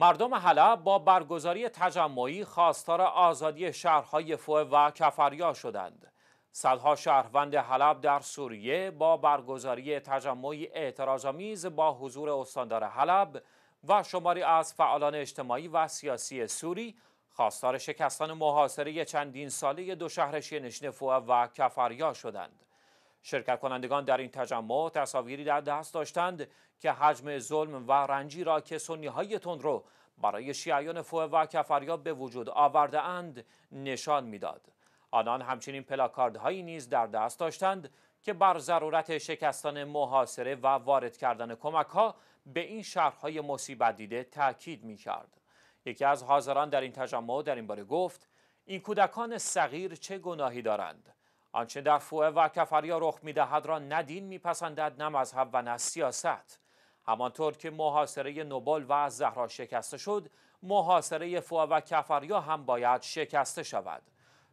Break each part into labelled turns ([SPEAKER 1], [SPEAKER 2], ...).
[SPEAKER 1] مردم حلب با برگزاری تجمعی خواستار آزادی شهرهای فوه و کفریا شدند. صدها شهروند حلب در سوریه با برگزاری تجمعی اعتراضامیز با حضور استاندار حلب و شماری از فعالان اجتماعی و سیاسی سوری خواستار شکستان محاصره چندین ساله دو شهر شینشین فوه و کفریا شدند. شرکت کنندگان در این تجمع تصاویری در دست داشتند که حجم ظلم و رنجی را که سنی های رو برای شیعیان فوه و کفریا به وجود آورده اند نشان میداد. آنان همچنین هایی نیز در دست داشتند که بر ضرورت شکستن محاصره و وارد کردن کمک ها به این شهرهای مصیبت دیده تاکید می کرد. یکی از حاضران در این تجمع در این باره گفت این کودکان صغیر چه گناهی دارند آنچه در فوه و کفریا رخ میدهد را نه دین میپسندد نه مذهب و نه سیاست همانطور که محاصره نوبل و زهرا شکسته شد محاصره فوه و کفریا هم باید شکسته شود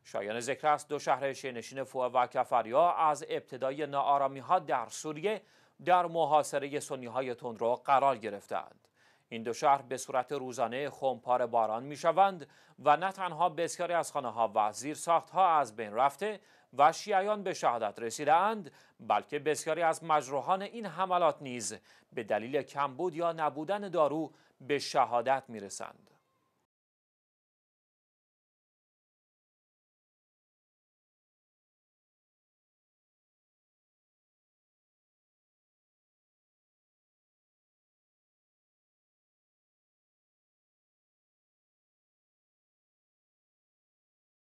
[SPEAKER 1] شایان ذکر است دو شهر شینشین فوه و کفریا از ابتدای ناآرامی ها در سوریه در محاصره سنی های تندرو قرار گرفتند این دو شهر به صورت روزانه خمپار باران می شوند و نه تنها بسیاری از خانه ها و زیر ساخت ها از بین رفته و شیعیان به شهادت رسیده اند بلکه بسیاری از مجروحان این حملات نیز به دلیل کمبود یا نبودن دارو به شهادت می رسند.